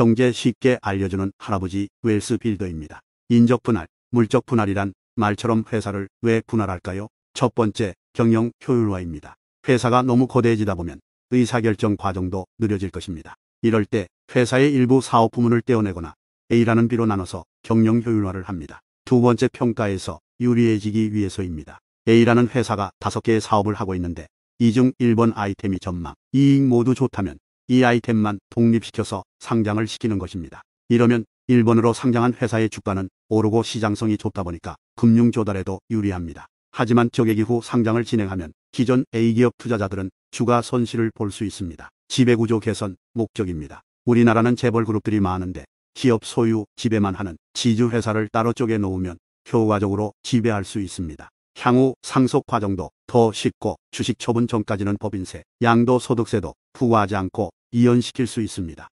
경제 쉽게 알려주는 할아버지 웰스 빌더입니다. 인적 분할, 물적 분할이란 말처럼 회사를 왜 분할할까요? 첫 번째, 경영 효율화입니다. 회사가 너무 거대해지다 보면 의사결정 과정도 느려질 것입니다. 이럴 때 회사의 일부 사업 부문을 떼어내거나 A라는 B로 나눠서 경영 효율화를 합니다. 두 번째 평가에서 유리해지기 위해서입니다. A라는 회사가 다섯 개의 사업을 하고 있는데 이 중 1번 아이템이 전망, 이익 모두 좋다면 이 아이템만 독립시켜서 상장을 시키는 것입니다. 이러면 일본으로 상장한 회사의 주가는 오르고 시장성이 좁다 보니까 금융 조달에도 유리합니다. 하지만 적액 이후 상장을 진행하면 기존 A기업 투자자들은 추가 손실을 볼 수 있습니다. 지배구조 개선 목적입니다. 우리나라는 재벌 그룹들이 많은데 기업 소유 지배만 하는 지주회사를 따로 쪼개 놓으면 효과적으로 지배할 수 있습니다. 향후 상속 과정도 더 쉽고 주식 처분 전까지는 법인세, 양도소득세도 부과하지 않고 이연시킬 수 있습니다.